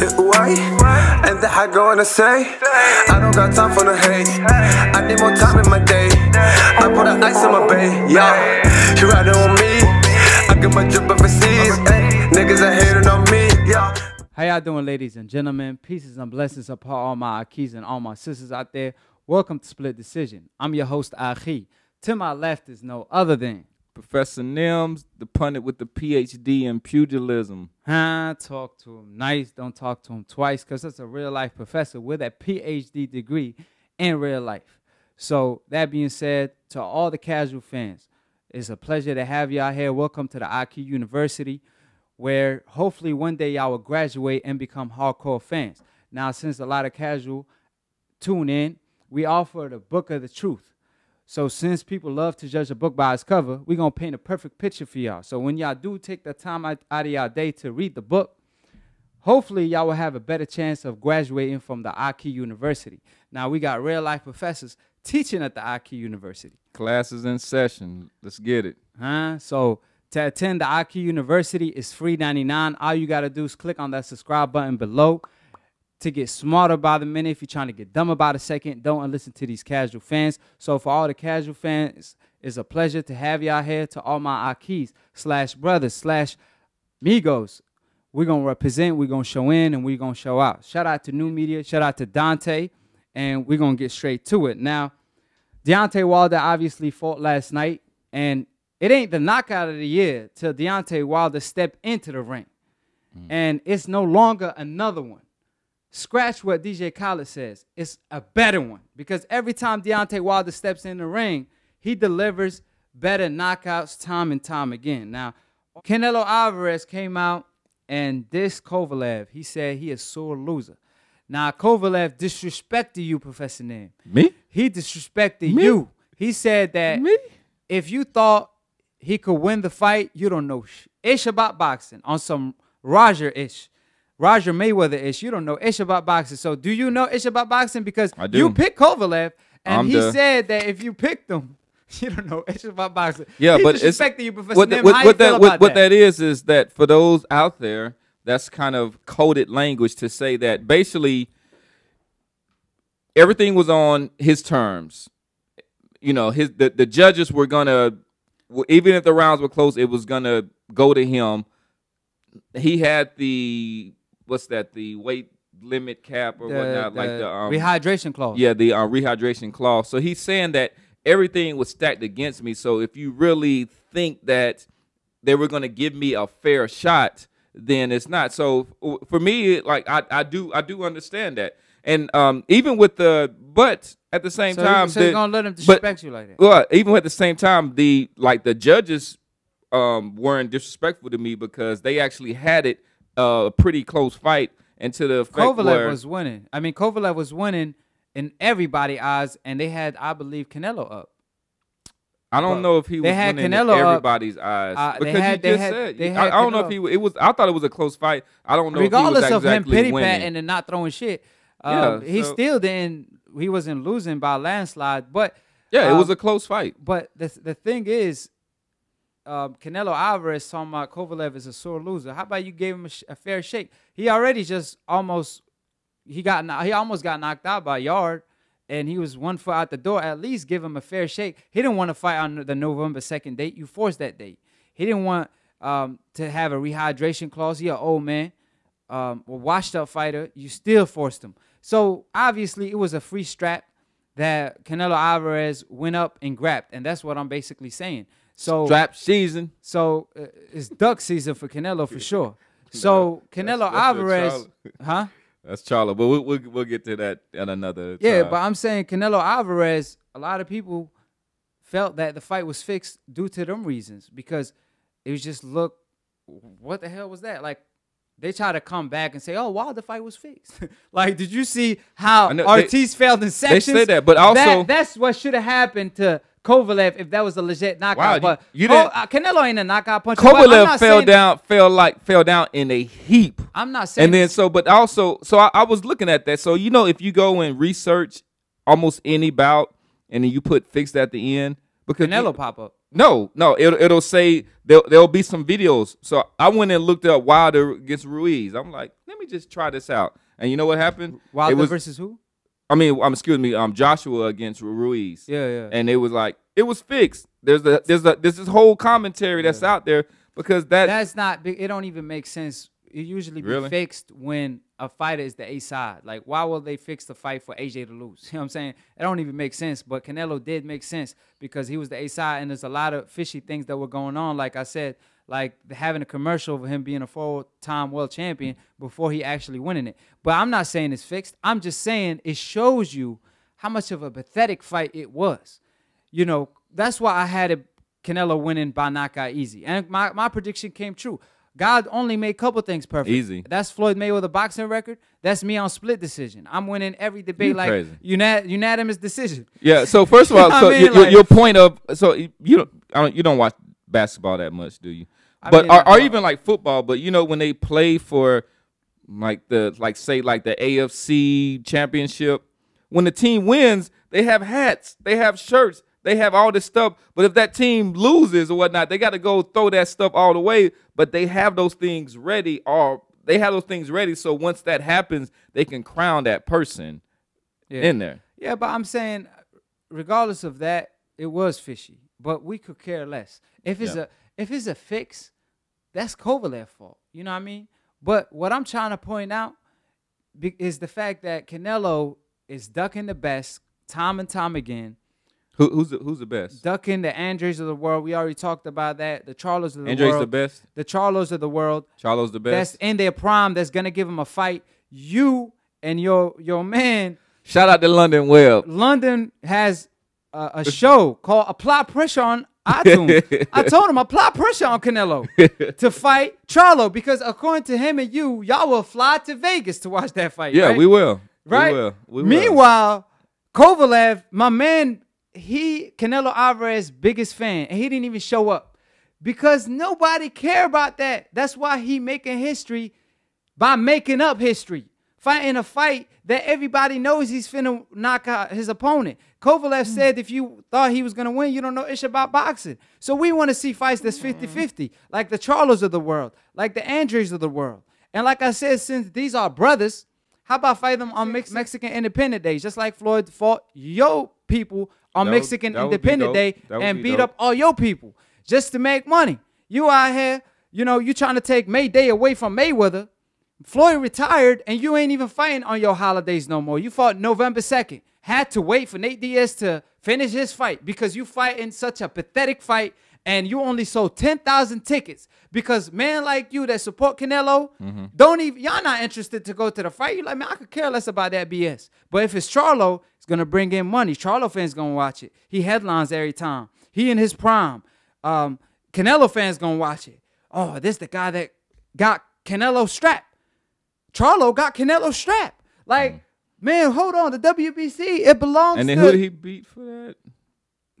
Why? And the I go wanna say, I don't got time for no hate. I need more time in my day. I put an ice on my bay, yeah. You riding on me? I get my drip overseas. Ay. Niggas are hating on me, yeah. How y'all doing, ladies and gentlemen? Pieces and blessings upon all my Akis and all my sisters out there. Welcome to Split Decision. I'm your host, Aki. To my left is no other than Professor Nims, the pundit with the PhD in pugilism. Huh, talk to him nice. Don't talk to him twice because that's a real life professor with a PhD degree in real life. So, that being said, to all the casual fans, it's a pleasure to have y'all here. Welcome to the IQ University, where hopefully one day y'all will graduate and become hardcore fans. Now, since a lot of casual tune in, we offer the book of the truth so since people love to judge a book by its cover, we're gonna paint a perfect picture for y'all. So when y'all do take the time out of y'all day to read the book, hopefully y'all will have a better chance of graduating from the IQ University. Now we got real life professors teaching at the IQ University. Classes in session. Let's get it. Huh? So to attend the IQ University is free 99. All you gotta do is click on that subscribe button below to get smarter by the minute. If you're trying to get dumb by the second, don't listen to these casual fans. So for all the casual fans, it's a pleasure to have y'all here. To all my Akis slash brothers slash Migos, we're gonna represent, we're gonna show in, and we're gonna show out. Shout out to New Media, shout out to Dante, and we're gonna get straight to it. Now, Deontay Wilder obviously fought last night, and it ain't the knockout of the year till Deontay Wilder stepped into the ring. Mm. And it's no longer another one scratch what DJ Khaled says. It's a better one because every time Deontay Wilder steps in the ring, he delivers better knockouts time and time again. Now, Canelo Alvarez came out and this Kovalev. He said he is sore loser. Now, Kovalev disrespected you, Professor Name. Me? He disrespected Me? you. He said that Me? if you thought he could win the fight, you don't know ish about boxing on some Roger ish. Roger Mayweather ish. You don't know ish about boxing. So do you know ish about boxing? Because you picked Kovalev, and I'm he the- said that if you picked him, you don't know ish about boxing. Yeah, but it's- you, Professor what, Nim. How you feel what, what that is is that for those out there, that's kind of coded language to say that basically everything was on his terms. You know, his the, the judges were gonna even if the rounds were close, it was gonna go to him. He had the what's that? The weight limit cap or the, whatnot, the like the um, rehydration clause. Yeah, the uh, rehydration clause. So he's saying that everything was stacked against me. So if you really think that they were going to give me a fair shot, then it's not. So for me, like I, I do, I do understand that. And um, even with the, but at the same so time, so you're gonna let them disrespect but, you like that. Well, even at the same time, the like the judges um, weren't disrespectful to me because they actually had it a pretty close fight until the Kovalev where, was winning. I mean, Kovalev was winning in everybody eyes, and they had, I believe, Canelo up. I don't know if he was had winning Canelo in everybody's up. eyes uh, because you just had, said I, I, don't know if he it was. I thought it was a close fight. I don't know. Regardless of him pity pat and not throwing shit, um, yeah, he so. still didn't. He wasn't losing by landslide, but yeah, um, it was um, a close fight. But the the thing is, um, Canelo Alvarez talking about Kovalev is a sore loser. How about you gave him a, sh- a fair shake? He already just almost he got he almost got knocked out by Yard, and he was one foot out the door. At least give him a fair shake. He didn't want to fight on the November second date. You forced that date. He didn't want um, to have a rehydration clause. He an old man, um, a washed up fighter. You still forced him. So obviously it was a free strap that Canelo Alvarez went up and grabbed, and that's what I'm basically saying. So strap season. So uh, it's duck season for Canelo for sure. So Canelo that's, that's Alvarez, huh? That's Charlo, but we'll, we'll, we'll get to that at another. Yeah, but I'm saying Canelo Alvarez. A lot of people felt that the fight was fixed due to them reasons because it was just look, what the hell was that? Like they try to come back and say, "Oh, wow, the fight was fixed." like, did you see how know, Ortiz they, failed in sections? They said that, but also that, that's what should have happened to Kovalev if that was a legit knockout. Wow, but you, didn't, oh, Canelo ain't a knockout punch. Kovalev fell down, fell like fell down in a heap. I'm not saying. And then so, but also, so I, I was looking at that. So you know, if you go and research almost any bout, and then you put fixed at the end because Canelo pop up. No, no, it'll it'll say there there'll be some videos. So I went and looked up Wilder against Ruiz. I'm like, let me just try this out. And you know what happened? Wilder was, versus who? I mean, I'm um, excuse me, um, Joshua against Ruiz. Yeah, yeah. And it was like it was fixed. There's a there's a there's this whole commentary that's yeah. out there because that that's not it. Don't even make sense. It usually really? be fixed when a fighter is the A side. Like, why will they fix the fight for AJ to lose? You know what I'm saying? It don't even make sense. But Canelo did make sense because he was the A side, and there's a lot of fishy things that were going on. Like I said, like having a commercial of him being a four-time world champion before he actually winning it. But I'm not saying it's fixed. I'm just saying it shows you how much of a pathetic fight it was. You know, that's why I had it Canelo winning by knockout easy. And my, my prediction came true. God only made a couple things perfect. Easy. That's Floyd Mayweather boxing record. That's me on split decision. I'm winning every debate You're like unanimous decision. Yeah. So first of all, so I mean? your, like, your, point of so you, you don't I don't, you don't watch basketball that much, do you? but or even like football, but you know when they play for like the like say like the AFC championship, when the team wins, they have hats, they have shirts, they have all this stuff. But if that team loses or whatnot, they got to go throw that stuff all the way. But they have those things ready, or they have those things ready. So once that happens, they can crown that person yeah. in there. Yeah, but I'm saying, regardless of that, it was fishy. But we could care less. If it's yeah. a if it's a fix, that's Kovalev's fault. You know what I mean? But what I'm trying to point out is the fact that Canelo is ducking the best time and time again. Who, who's the, who's the best? Ducking the Andres of the world. We already talked about that. The Charlos of the Andres world. Andres the best. The Charlos of the world. Charlos the best. That's in their prime. That's gonna give him a fight. You and your your man. Shout out to London Webb. London has a, a show called Apply Pressure on iTunes. I told him apply pressure on Canelo to fight Charlo because according to him and you, y'all will fly to Vegas to watch that fight. Yeah, right? we will. Right. We will. We will. Meanwhile, Kovalev, my man, he Canelo Alvarez' biggest fan, and he didn't even show up because nobody care about that. That's why he making history by making up history fighting a fight that everybody knows he's finna knock out his opponent. Kovalev mm. said if you thought he was gonna win, you don't know ish about boxing. So we wanna see fights that's hmm. 50 50, like the Charlos of the world, like the Andres of the world. And like I said, since these are brothers, how about fight them on Mex- Mexican Independent Day, just like Floyd fought yo people on Mexican Independent Day and beat dope. up all your people just to make money. You out here, you know, you trying to take May Day away from Mayweather Floyd retired and you ain't even fighting on your holidays no more. You fought November 2nd. Had to wait for Nate Diaz to finish his fight because you fight in such a pathetic fight and you only sold 10,000 tickets because man like you that support Canelo mm-hmm. don't even y'all not interested to go to the fight. You like man, I could care less about that BS. But if it's Charlo, it's gonna bring in money. Charlo fans gonna watch it. He headlines every time. He in his prime. Um, Canelo fans gonna watch it. Oh, this the guy that got Canelo strapped. Charlo got Canelo strap. Like, mm. man, hold on. The WBC, it belongs And then to who did he beat for that?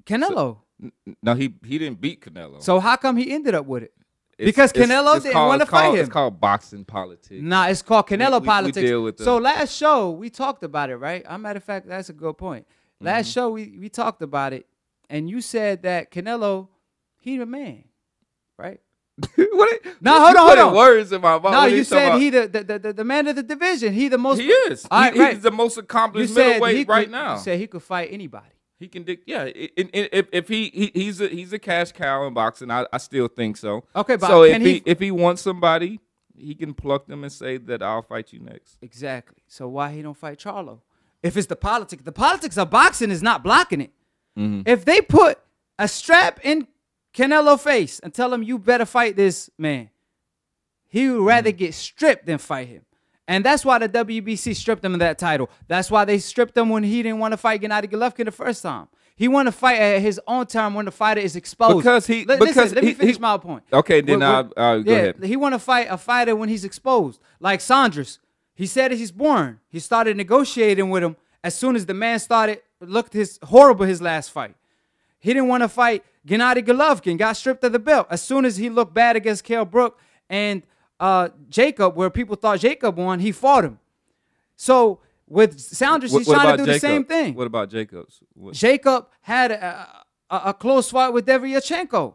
Canelo. So, no, he he didn't beat Canelo. So how come he ended up with it? It's, because Canelo it's, it's didn't called, want to fight him. It's called boxing politics. Nah, it's called Canelo we, politics. We, we so last show we talked about it, right? As a matter of fact, that's a good point. Last mm-hmm. show we, we talked about it, and you said that Canelo, he the man, right? what? No, hold on, hold on. Words in my mouth. No, you said he the, the, the the man of the division. He the most. He is. All right, he, right. He's the most accomplished middleweight right could, now. You said he could fight anybody. He can Yeah, if if he, he he's a he's a cash cow in boxing, I, I still think so. Okay, but so if he, he if he wants somebody, he can pluck them and say that I'll fight you next. Exactly. So why he don't fight Charlo? If it's the politics, the politics of boxing is not blocking it. Mm-hmm. If they put a strap in Canelo face and tell him you better fight this man. He would rather mm. get stripped than fight him. And that's why the WBC stripped him of that title. That's why they stripped him when he didn't want to fight Gennady Golovkin the first time. He want to fight at his own time when the fighter is exposed. Because he, L- because listen, let me finish he, my point. Okay, then I, uh, go yeah, ahead. He want to fight a fighter when he's exposed, like Saunders. He said he's born. He started negotiating with him as soon as the man started looked his horrible his last fight. He didn't want to fight Gennady Golovkin got stripped of the belt as soon as he looked bad against Kell Brook and uh, Jacob, where people thought Jacob won, he fought him. So with Saunders, he's what trying to do Jacob? the same thing. What about Jacobs? What? Jacob had a, a, a, close fight with Deviachenko.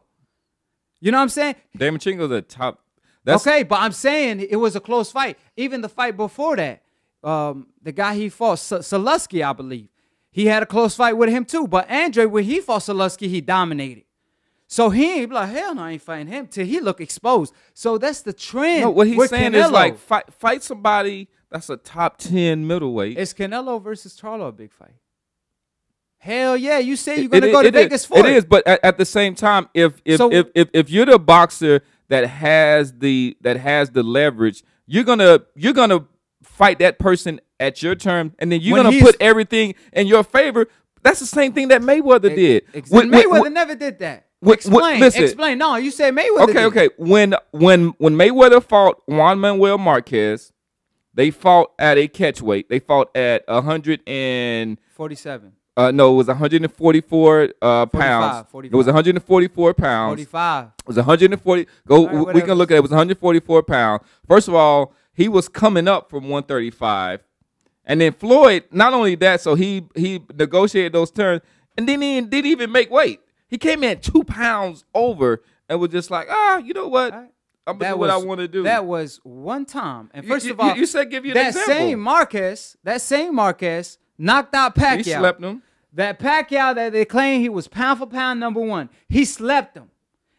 You know what I'm saying? Deviachenko's a top. That's... Okay, but I'm saying it was a close fight. Even the fight before that, um, the guy he fought, Selusky, I believe he had a close fight with him too. But Andre, when he fought Solusky, he dominated. So he ain't like, hell no, I ain't fighting him till he look exposed. So that's the trend. No, what he's saying Canelo. is like fight fight somebody that's a top ten middleweight. It's Canelo versus Charlo a big fight. Hell yeah, you say you're gonna it, go it, to it Vegas is, for it. It is, but at, at, the same time, if if, so, if if if you're the boxer that has the that has the leverage, you're gonna you're gonna fight that person at your term, and then you're when gonna put everything in your favor. That's the same thing that Mayweather it, did. Exactly. When, Mayweather when, never did that. explain. Listen, explain. No, you said Mayweather. Okay, okay. When when when Mayweather fought Juan Manuel Marquez, they fought at a catch weight. They fought at 147. Uh, no, it was 144 uh, pounds. 45, It was 144 pounds. 45. It was 140. Go. Right, we, we can look at it. It was 144 pounds. First of all, he was coming up from 135. And then Floyd, not only that, so he he negotiated those terms, and then he didn't even make weight. He came in two pounds over and was just like, ah, you know what? I, am gonna do was, what I want to do. That was one time. And first you, of all, you, you, said give you that same Marcus, that same Marcus knocked out Pacquiao. He slept him. That Pacquiao that they claim he was pound for pound number one. He slept him.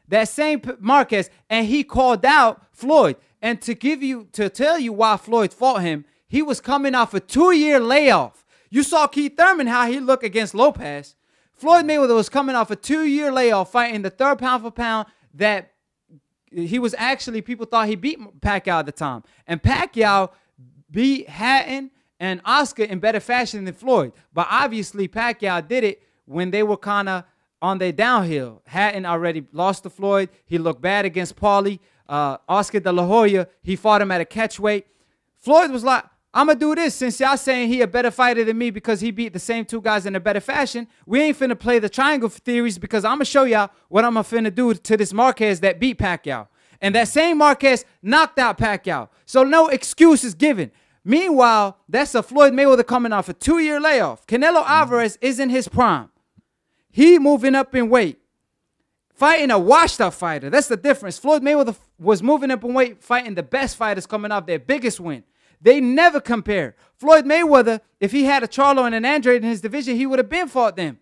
That same Marquez, and he called out Floyd. And to give you to tell you why Floyd fought him, he was coming off a two-year layoff. You saw Keith Thurman how he looked against Lopez. Floyd Mayweather was coming off a two-year layoff fighting the third pound for pound that he was actually people thought he beat Pacquiao at the time, and Pacquiao beat Hatton and Oscar in better fashion than Floyd. But obviously Pacquiao did it when they were kind of on their downhill. Hatton already lost to Floyd. He looked bad against Paulie uh, Oscar De La Hoya, he fought him at a catch weight. Floyd was like, I'm gonna do this since y'all saying he a better fighter than me because he beat the same two guys in a better fashion. We ain't finna play the triangle theories because I'm gonna show y'all what I'm finna do to this Marquez that beat Pacquiao. And that same Marquez knocked out Pacquiao. So no excuse is given. Meanwhile, that's a Floyd Mayweather coming off a two-year layoff. Canelo mm-hmm. Alvarez is in his prime. He moving up in weight fighting a washed up fighter. That's the difference. Floyd Mayweather was moving up in weight, fighting the best fighters coming off their biggest win. They never compare. Floyd Mayweather, if he had a Charlo and an Andrade in his division, he would have been fought them.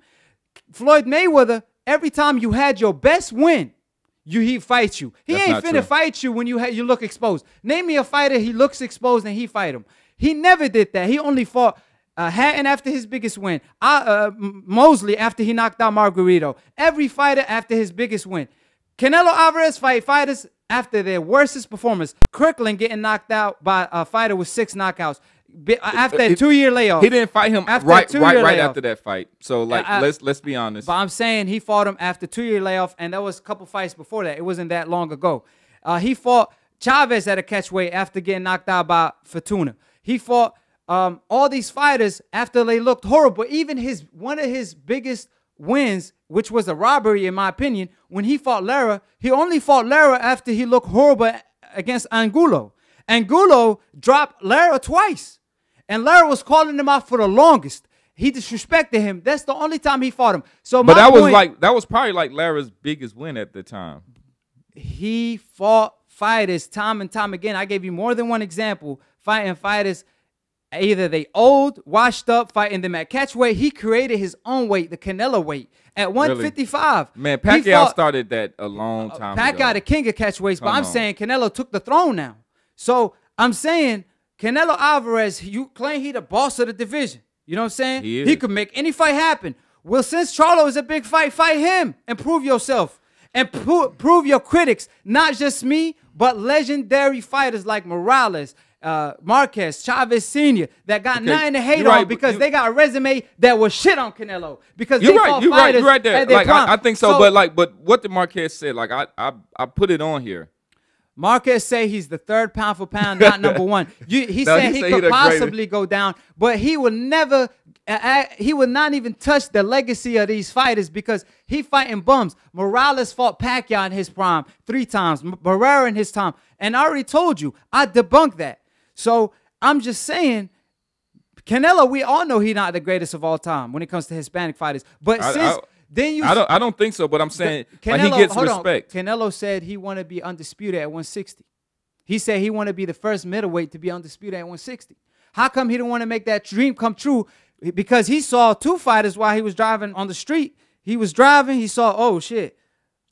Floyd Mayweather, every time you had your best win, you he fights you. He That's ain't finna true. fight you when you ha- you look exposed. Name me a fighter he looks exposed and he fight him. He never did that. He only fought uh, Hatton after his biggest win. I, uh, Mosley after he knocked out Margarito. Every fighter after his biggest win. Canelo Alvarez fight fighters after their worstest performance. Kirkland getting knocked out by a fighter with six knockouts. Uh, after a two year layoff, he didn't fight him after right, right, right after that fight. So uh, like, I, uh, let's let's be honest. But I'm saying he fought him after two year layoff, and that was a couple fights before that. It wasn't that long ago. Uh, he fought Chavez at a catchweight after getting knocked out by Fortuna. He fought um, all these fighters after they looked horrible. Even his one of his biggest wins, which was a robbery in my opinion, when he fought Lara, he only fought Lara after he looked horrible against Angulo. Angulo dropped Lara twice, and Lara was calling him out for the longest. He disrespected him. That's the only time he fought him. So, but that point, was like that was probably like Lara's biggest win at the time. He fought fighters time and time again. I gave you more than one example fighting fighters Either they old, washed up, fighting them at catch weight. He created his own weight, the Canelo weight, at 155. Really? Man, Pacquiao fought, started that a long uh, time Pacquiao ago. Pacquiao, the king of catch weights, but I'm on. saying Canelo took the throne now. So I'm saying Canelo Alvarez, you claim he the boss of the division. You know what I'm saying? He, he could make any fight happen. Well, since Charlo is a big fight, fight him and prove yourself and pro- prove your critics, not just me, but legendary fighters like Morales uh, Marquez, Chavez Sr. that got okay. nothing to hate you're on right. because they got a resume that was shit on Canelo because you're they right, you're right, you're right there. Like I, I, think so, so, but like, but what did Marquez say? Like I, I, I put it on here. Marquez say he's the third pound for pound, not number one. You, he no, said he, he could possibly go down, but he will never. he will not even touch the legacy of these fighters because he fighting bums. Morales fought Pacquiao in his prime three times, Barrera in his time, and I already told you I debunked that. So I'm just saying, Canelo, we all know he's not the greatest of all time when it comes to Hispanic fighters. But I, since I, then you, I don't, I don't think so. But I'm saying the, Canelo, like he gets respect. On. Canelo said he want to be undisputed at 160. He said he want to be the first middleweight to be undisputed at 160. How come he didn't want to make that dream come true? Because he saw two fighters while he was driving on the street. He was driving. He saw, oh shit,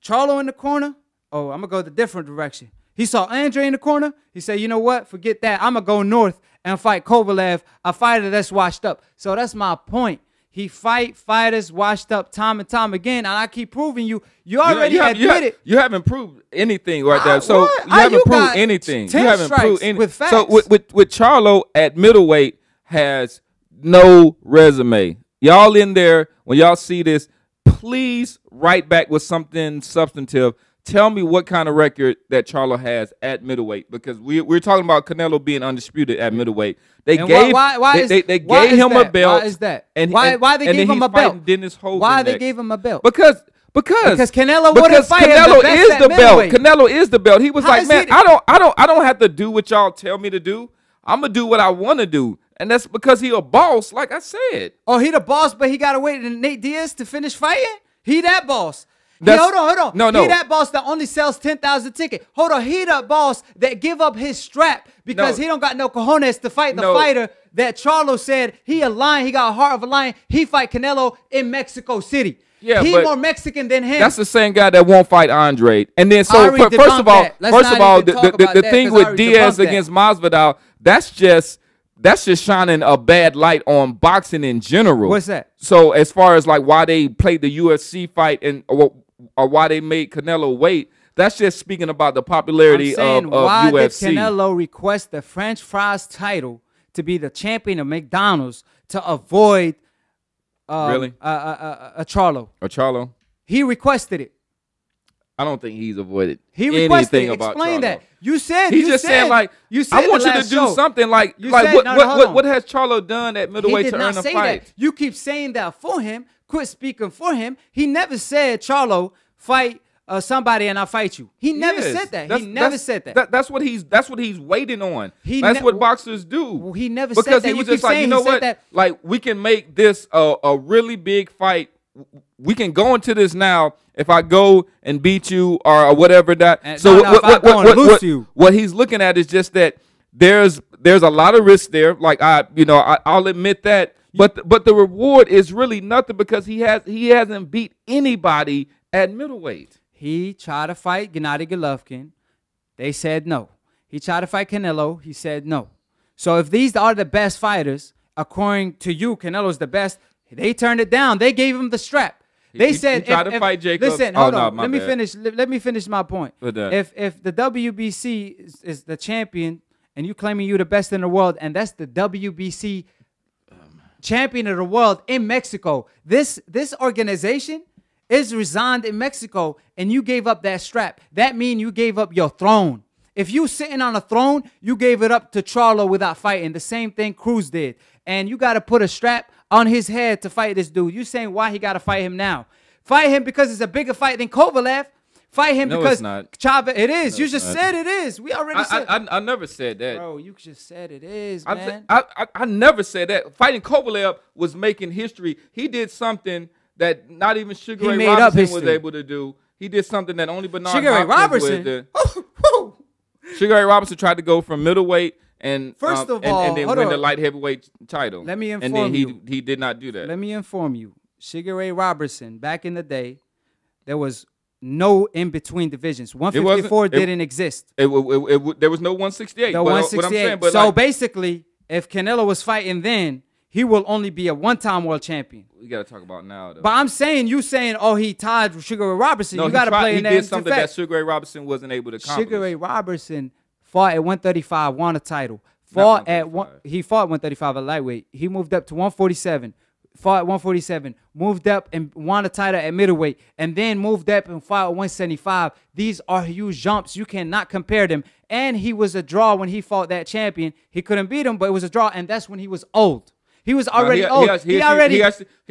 Charlo in the corner. Oh, I'm gonna go the different direction. He saw Andre in the corner. He said, you know what? Forget that. I'm going to go north and fight Kovalev, a fighter that's washed up. So that's my point. He fight fighters washed up time and time again, and I keep proving you. You already you have, you admitted have, you, haven't proved anything right there. so what? you haven't you proved anything. You haven't proved anything. With facts. So with, with with Charlo at middleweight has no resume. Y'all in there when y'all see this, please write back with something substantive Tell me what kind of record that Charlo has at middleweight because we we're talking about Canelo being undisputed at middleweight. They and gave why, why is, they, they, why gave him that? a belt. Why is that? And why why they gave him a belt? Dennis why they gave him a belt? Because because, because Canelo because fight Canelo the is the belt. Canelo is the belt. He was How like, man, I don't, I don't, I don't have to do what y'all tell me to do. I'm gonna do what I want to do, and that's because he a boss. Like I said. Oh, he the boss, but he gotta wait to Nate Diaz to finish fighting. He that boss. That's, hey, hold on, hold on. No, no. He that boss that only sells ten thousand tickets. Hold on. He that boss that give up his strap because no. he don't got no cojones to fight the no. fighter that Charlo said he a lion. He got a heart of a lion. He fight Canelo in Mexico City. Yeah, he more Mexican than him. That's the same guy that won't fight Andre. And then so first of all, first of all, the, the, the, the thing with Diaz against that. Masvidal, that's just that's just shining a bad light on boxing in general. What's that? So as far as like why they played the UFC fight and well, or why they made Canelo wait. That's just speaking about the popularity of, of why UFC. did Canelo request the French fries title to be the champion of McDonald's to avoid um, really? a, a, a, a Charlo? A Charlo. He requested it. I don't think he's avoided he requested, anything about explain Charlo. that. You said He you just said, like you said I want you to do show. something like You like said- what, no, no, what, what what has Charlo done at middleweight to earn a fight? that. You keep saying that for him. Quit speaking for him. He never said, Charlo, fight uh, somebody and I'll fight you. He never Yes. said that. That's- he never said that. That's what he's. That's what he's waiting on. He that's ne- what boxers do. Well, he never said because that. he was just like, saying you know what? that. Like we can make this a, a really big fight we can go into this now. If I go and beat you or, whatever that, and so no, no, what, what, what, what, what, he's looking at is just that there's there's a lot of risk there. Like I, you know, I, I'll admit that, but but the reward is really nothing because he has he hasn't beat anybody at middleweight. He tried to fight Gennady Golovkin. They said no. He tried to fight Canelo. He said no. So if these are the best fighters, according to you, Canelo's the best. They turned it down. They gave him the strap. They he, said, he tried if, to if, fight Jacob. Listen, oh, hold on. let bad. me finish. Let, let, me finish my point. If if the WBC is, is, the champion and you claiming you the best in the world, and that's the WBC champion of the world in Mexico, this this organization is resigned in Mexico, and you gave up that strap. That mean you gave up your throne. If you sitting on a throne, you gave it up to Charlo without fighting. The same thing Cruz did. And you got to put a strap on his head to fight this dude. You saying why he got to fight him now? Fight him because it's a bigger fight than Kovalev. Fight him no, because it's not. Chavez. It is. No, you just said it is. We already I, said. I, I, I, never said that, bro. You just said it is, I, man. I, I never said that. Fighting Kovalev was making history. He did something that not even Sugar he Ray Robinson was able to do. He did something that only Bernard Sugar Ray Robinson. Sugar Ray Robinson tried to go from middleweight and first um, of all, and, and then win on. the light heavyweight title. Let me inform you. And then he you. he did not do that. Let me inform you, Sugar Ray Robertson. Back in the day, there was no in between divisions. 154 didn't it, exist. It, it, there was no 168. The uh, 168. so like, basically, if Canelo was fighting then, he will only be a one-time world champion. We got to talk about now, though. But I'm saying you saying, oh, he tied Sugar Ray Robertson. No, you got to play in that. He did something that Sugar Ray Robertson wasn't able to accomplish. Sugar Ray Robertson Fought at 135, won a title. Fought at one, he fought 135 at lightweight. He moved up to 147. Fought at 147, moved up and won a title at middleweight, and then moved up and fought at 175. These are huge jumps. You cannot compare them. And he was a draw when he fought that champion. He couldn't beat him, but it was a draw, and that's when he was old. He was already he, old. He, already he,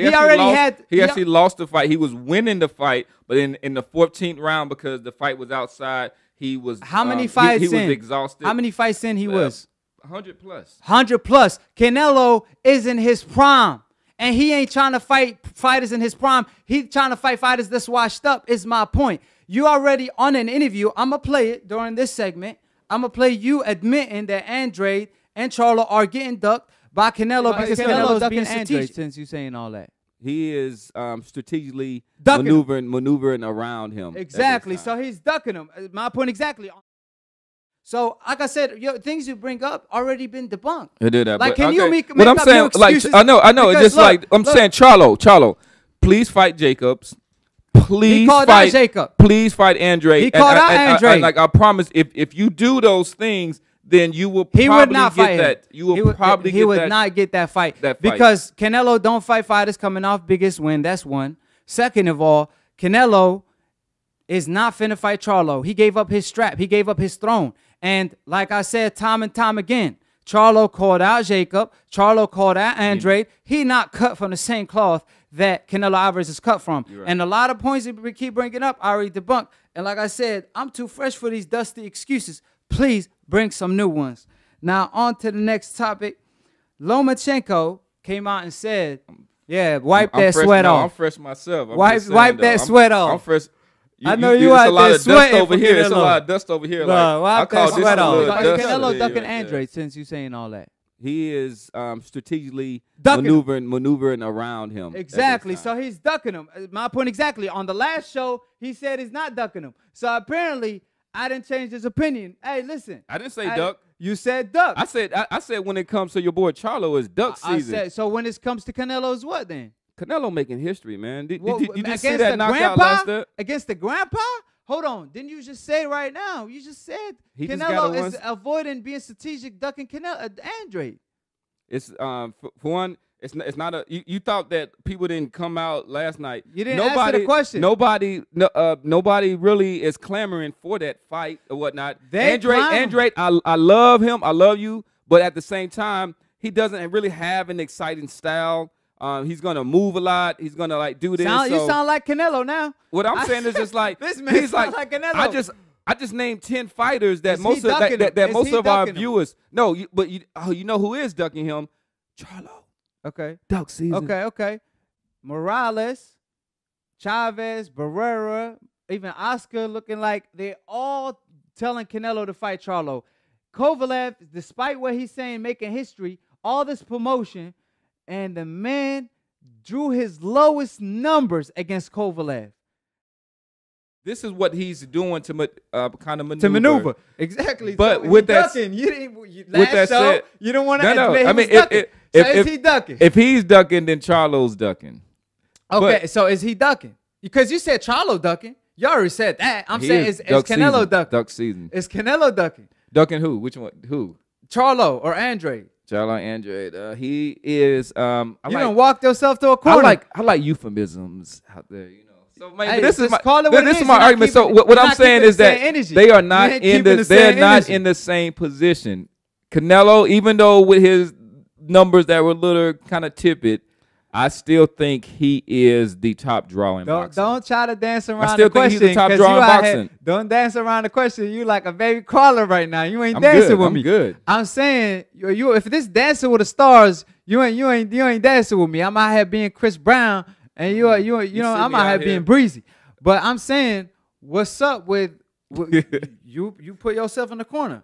already had he actually lost the fight. He was winning the fight, but in in the 14th round because the fight was outside, he was how many um, fights? He, he in? was exhausted. How many fights in he uh, was? Hundred plus. Hundred plus. Canelo is in his prime, and he ain't trying to fight fighters in his prime. He trying to fight fighters that's washed up. Is my point. You already on an interview. I'ma play it during this segment. I'ma play you admitting that Andre and Charlo are getting ducked by Canelo because Canelo's, Canelo's being strategic. Since you saying all that. He is um, strategically ducking maneuvering him. maneuvering around him. Exactly. So he's ducking him. Uh, my point exactly. So, like I said, things you bring up already been debunked. I did that. Like, but, can okay. you make, make what I'm up saying? like, I know, I know. it's just look, like I'm look. saying, Charlo, Charlo, please fight Jacobs. Please fight Jacob. Please fight Andre. He and, called out Andre. like I promise, if if you do those things, then you will he would not fight that. Him. You will he would, probably he would that, not get that fight, that fight because Canelo don't fight fighters coming off biggest win. That's one. Second of all, Canelo is not finna fight Charlo. He gave up his strap. He gave up his throne. And like I said, time and time again, Charlo called out Jacob. Charlo called out Andre. He not cut from the same cloth that Canelo Alvarez is cut from. Right. And a lot of points that we keep bringing up, I already debunked. And like I said, I'm too fresh for these dusty excuses. Please bring some new ones. Now, on to the next topic. Lomachenko came out and said, yeah, wipe I'm that fresh, sweat no, off. I'm fresh myself. I'm wipe saying, wipe though, that I'm, sweat off. I'm fresh. You, I know you, you out a lot there of dust over here. It's a lot of dust over here. No, like, I call that sweat off. Canelo ducking Andre since you saying all that. He is um, strategically ducking maneuvering him. maneuvering around him. Exactly. So he's ducking him. Uh, my point exactly. On the last show, he said he's not ducking him. So apparently I didn't change his opinion. Hey, listen. I didn't say I, duck. You said duck. I said I, I, said when it comes to your boy Charlo, it's duck I, season. I said, so when it comes to Canelo's what then? Canelo making history, man. Did, well, did, you just see that knockout grandpa? Against the grandpa? Hold on. Didn't you just say right now? You just said he Canelo just is avoiding being strategic, ducking Canelo, uh, Andre. It's um, for one – it's not, it's not a you, you thought that people didn't come out last night. You didn't nobody, answer the question. Nobody no, uh, nobody really is clamoring for that fight or whatnot. They Andre Andre I I love him. I love you, but at the same time, he doesn't really have an exciting style. Um, he's gonna move a lot. He's gonna like do this. Sound, so, you sound like Canelo now. What I'm saying is just like this man he's like, like Canelo. I just I just named ten fighters that is most of that, that, that most of our him? viewers. No, you, but you, oh, you know who is ducking him? Charlo. Okay. Duck season. Okay, okay. Morales, Chavez, Barrera, even Oscar looking like they're all telling Canelo to fight Charlo. Kovalev, despite what he's saying, making history, all this promotion, and the man drew his lowest numbers against Kovalev. This is what he's doing to uh, kind of maneuver. To maneuver, exactly. But so with that, you didn't you, last with that show, said, you don't want to. No, no. I mean, it, it, if, so is if, he ducking? If he's ducking, then Charlo's ducking. Okay, but, so is he ducking? Because you said Charlo ducking. You already said that. I'm saying is, is, duck is Canelo season. ducking? Duck season. Is Canelo ducking? Ducking who? Which one? Who? Charlo or Andre? Charlo Andre. Uh, he is. Um, I you like, don't walk yourself to a corner. I like I like euphemisms out there. You know. So hey, this is my call it this, this is, is my argument. Keeping, so what, what I'm saying is that energy. they are not in the, the they're not energy. in the same position. Canelo, even though with his numbers that were a little kind of tepid, I still think he is the top draw in don't, boxing. Don't try to dance around I still the question. Think he's the top draw in boxing. don't dance around the question. You like a baby crawler right now. You ain't I'm dancing good. with I'm me. Good. I'm saying you, you if this dancing with the stars, you ain't you ain't you ain't dancing with me. I'm out here being Chris Brown and you are you are, you, you know I'm out, here being breezy. But I'm saying what's up with, with you you put yourself in the corner.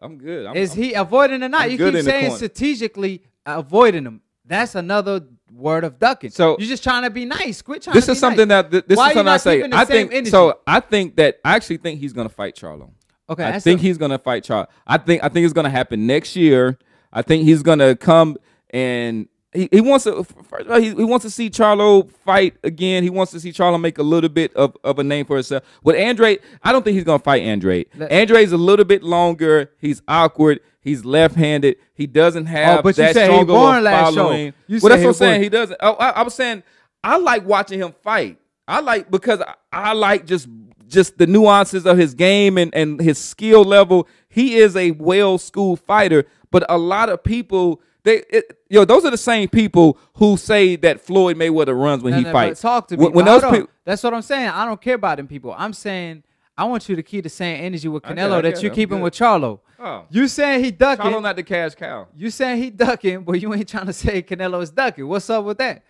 I'm good. I'm, is I'm, he avoiding or not? I'm you keep saying strategically avoiding him. That's another word of ducking. So you're just trying to be nice. Quit trying. This is something nice. that th- this Why is something I say. I think energy? so. I think that I actually think he's gonna fight Charlo. Okay, I think a- he's gonna fight Charlo. I think I think it's gonna happen next year. I think he's gonna come and he, he wants to all, he, he, wants to see Charlo fight again. He wants to see Charlo make a little bit of, of a name for himself. With Andre, I don't think he's gonna fight Andre. Andre is a little bit longer. He's awkward. He's left-handed. He doesn't oh, have oh, but that you said he born last year. Show. You well, that's what I'm saying. He doesn't. I, oh, I, I was saying I like watching him fight. I like because I, I like just just the nuances of his game and, and his skill level. He is a well-schooled fighter, but a lot of people they, it, yo, those are the same people who say that Floyd Mayweather runs when no, he no, fights. Talk to me. When, when those people, that's what I'm saying. I don't care about them people. I'm saying I want you to keep the same energy with Canelo that you're keeping with Charlo. Oh. You saying he ducking? Charlo not the cash cow. You saying he ducking, but you ain't trying to say Canelo is ducking. What's up with that?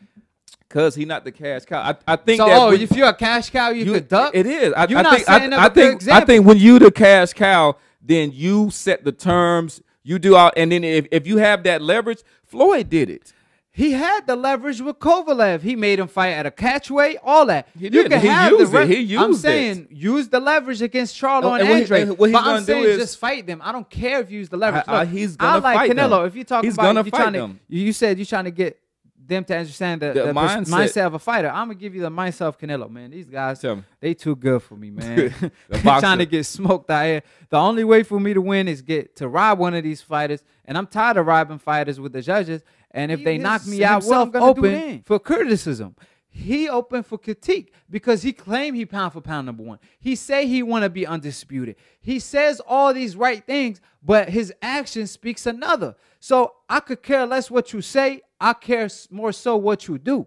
Cause he not the cash cow. I, I think. So, that oh, if you're a cash cow, you, you could duck. It is. I, you're I not think, I, up think, I think when you the cash cow, then you set the terms you do all, and then if, if you have that leverage, Floyd did it. He had the leverage with Kovalev. He made him fight at a catchway, all that. He did. You can he have used the re- it. He used I'm saying it. use the leverage against Charlo oh, and, and Andre. He, but I'm saying is, just fight them. I don't care if you use the leverage. I, Look, I, he's gonna I like Canelo. Them. If you talk he's about if you're trying them. to, you said you're trying to get them to understand the, the, the mindset. mindset. of a fighter. I'm gonna give you the myself Canelo, man. These guys, they too good for me, man. I'm trying to get smoked out here. The only way for me to win is get to rob one of these fighters, and I'm tired of robbing fighters with the judges. And if he, they knock me out, well, open for criticism. He open for critique because he claimed he pound for pound number one. He say he want to be undisputed. He says all these right things, but his action speaks another. So I could care less what you say. I care more so what you do.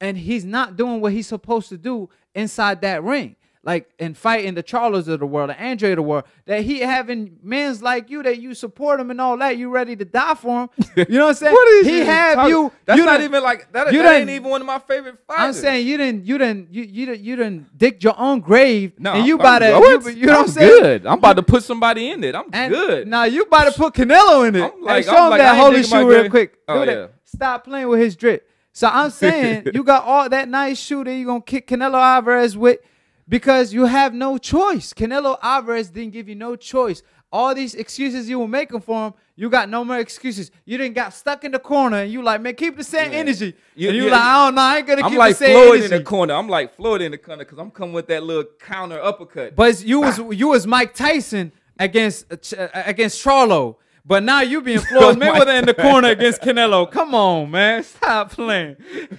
And he's not doing what he's supposed to do inside that ring. Like in fighting the Charles of the world, the Andre of the world, that he having men's like you that you support him and all that, you ready to die for him. You know what I'm saying? what is he you have talking? you. That's you not even like that. You that ain't even one of my favorite fighters. I'm saying you didn't, you didn't, you you didn't, you didn't dig your own grave. No, and you I'm, about to, you, you, know I'm what I'm saying? Good. I'm about to put somebody in it. I'm and good. Now you about to put Canelo in it. I'm like, and show I'm him like, that holy shoe real quick. Oh, yeah. Stop playing with his drip. So I'm saying you got all that nice shooting you're gonna kick Canelo Alvarez with because you have no choice. Canelo Alvarez didn't give you no choice. All these excuses you were making for him, you got no more excuses. You didn't got stuck in the corner and you like, man, keep the same yeah. energy. You, and you yeah. like, I don't know, I ain't gonna I'm keep like the same Floyd energy. in the corner. I'm like Floyd in the corner because I'm coming with that little counter uppercut. But you was you was Mike Tyson against uh, against Charlo. But now you being Floyd oh Mayweather in the corner against Canelo. Come on, man. Stop playing.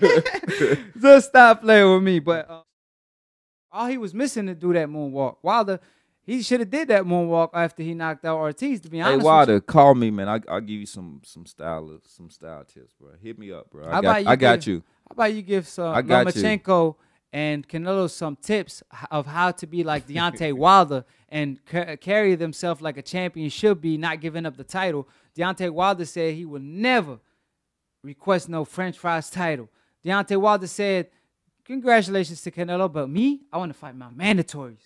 Just stop playing with me. But uh, all he was missing to do that moonwalk. Wilder, he should have did that moonwalk after he knocked out Ortiz. To be honest, hey Wilder, call me, man. I will give you some some style some style tips, bro. Hit me up, bro. I, got, I got you. How about you give some I got Lomachenko? You and Canelo some tips of how to be like Deontay Wilder and c- carry themselves like a champion should be, not giving up the title. Deontay Wilder said he will never request no French fries title. Deontay Wilder said, Congratulations to Canelo, but me, I want to fight my mandatories.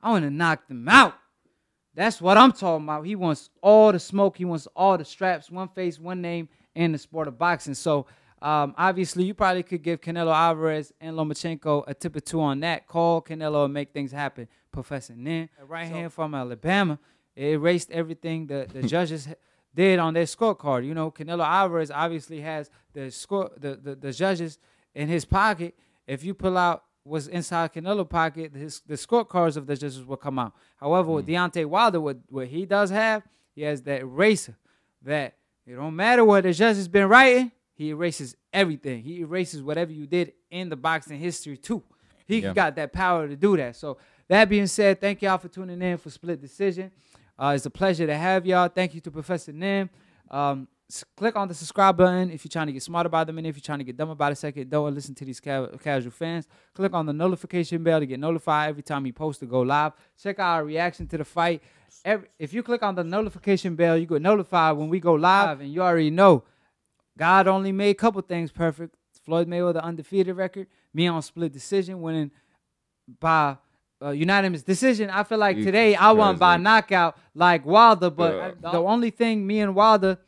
I want to knock them out. That's what I'm talking about. He wants all the smoke, he wants all the straps, one face, one name in the sport of boxing. So, um, obviously, you probably could give Canelo Alvarez and Lomachenko a tip or two on that. Call Canelo and make things happen. Professor Nin, right so, hand from Alabama, it erased everything the, the judges did on their scorecard. You know, Canelo Alvarez obviously has the score the, the, the judges in his pocket. If you pull out what's inside Canelo pocket, his the scorecards of the judges will come out. However, mm. with Deontay Wilder, what, what he does have, he has that eraser that it don't matter what the judges been writing, he erases everything. He erases whatever you did in the boxing history too. He yeah. got that power to do that. So that being said, thank y'all for tuning in for Split Decision. Uh, it's a pleasure to have y'all. Thank you to Professor Nim. Um, click on the subscribe button if you're trying to get smart about the minute. If you're trying to get dumb about a second, don't listen to these ca- casual fans. Click on the notification bell to get notified every time we post to go live. Check out our reaction to the fight. Every, if you click on the notification bell, you get notified when we go live, and you already know God only made a couple things perfect. Floyd Mayweather undefeated record, me on split decision, winning by uh, unanimous decision. I feel like today I won by knockout like Wilder, but yeah. I, the only thing me and Wilder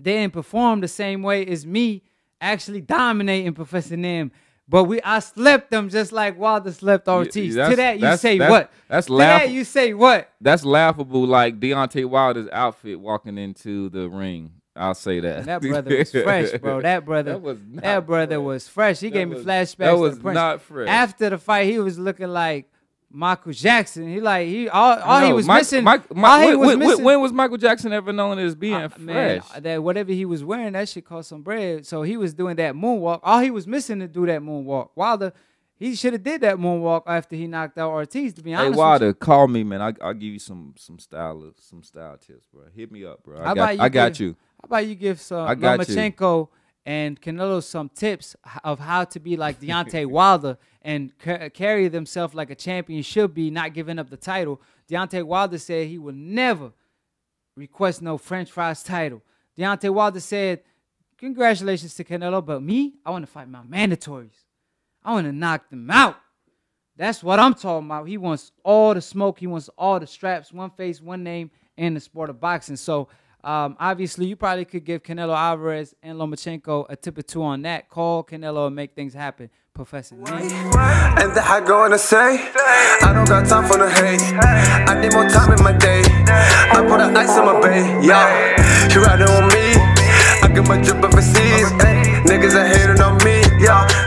didn't perform the same way is me actually dominating Professor Nim. But we, I slept them just like Wilder slept Ortiz. Yeah, to that you say that's, what? That's, To that you say what? That's laughable. Like Deontay Wilder's outfit walking into the ring I'll say that. And that brother was fresh, bro. That brother that was that brother fresh. was fresh. He that gave was, me flashbacks. That was not fresh. After the fight, he was looking like Michael Jackson. He like he all, all no, he was Mike, missing. Mike, Mike, all he when, was missing. When was Michael Jackson ever known as being uh, fresh? Man, that whatever he was wearing, that shit cost some bread. So he was doing that moonwalk. All he was missing to do that moonwalk. Wilder, he should have did that moonwalk after he knocked out Ortiz. To be honest, hey Wilder, call me, man. I, will give you some some style some style tips, bro. Hit me up, bro. I, got, I got you. How about you give some I got Lomachenko you. and Canelo some tips of how to be like Deontay Wilder and carry themselves like a champion should be, not giving up the title. Deontay Wilder said he will never request no French fries title. Deontay Wilder said, "Congratulations to Canelo, but me, I want to fight my mandatories. I want to knock them out." That's what I'm talking about. He wants all the smoke. He wants all the straps, one face, one name in the sport of boxing. So um, obviously, you probably could give Canelo Alvarez and Lomachenko a tip or two on that. Call Canelo and make things happen, Professor. And that I going to say, I don't got time for the hate. I need more time in my day. I put an ice on my bay. Yo, you riding on me. I get my drip overseas. Ay, niggas are hating on me. Yeah.